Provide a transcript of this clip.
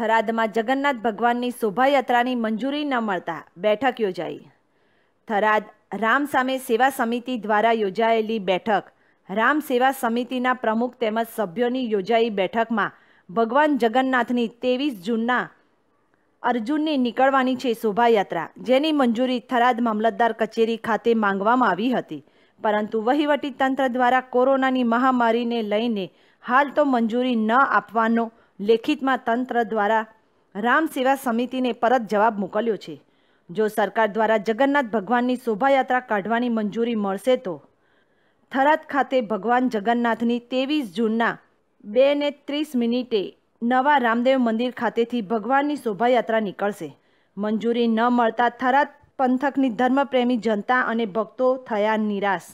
થરાદમાં જગન્નાથ ભગવાનની શોભાયાત્રાની મંજૂરી ન મળતા બેઠક યોજાઈ થરાદ રામ સામે સેવા સમિતિ દ્વારા યોજાયેલી બેઠક રામ સેવા સમિતિના પ્રમુખ તેમજ સભ્યોની યોજાઈ બેઠકમાં ભગવાન જગન્નાથની ત્રેવીસ જૂનના અર્જુનની નીકળવાની છે શોભાયાત્રા જેની મંજૂરી થરાદ મામલતદાર કચેરી ખાતે માંગવામાં આવી હતી પરંતુ વહીવટી તંત્ર દ્વારા કોરોનાની મહામારીને લઈને હાલ તો મંજૂરી ન આપવાનો લેખિતમાં તંત્ર દ્વારા રામ સેવા સમિતિને પરત જવાબ મોકલ્યો છે જો સરકાર દ્વારા જગન્નાથ ભગવાનની શોભાયાત્રા કાઢવાની મંજૂરી મળશે તો થરાદ ખાતે ભગવાન જગન્નાથની ત્રેવીસ જૂનના બે ને ત્રીસ મિનિટે નવા રામદેવ મંદિર ખાતેથી ભગવાનની શોભાયાત્રા નીકળશે મંજૂરી ન મળતા થરાદ પંથકની ધર્મપ્રેમી જનતા અને ભક્તો થયા નિરાશ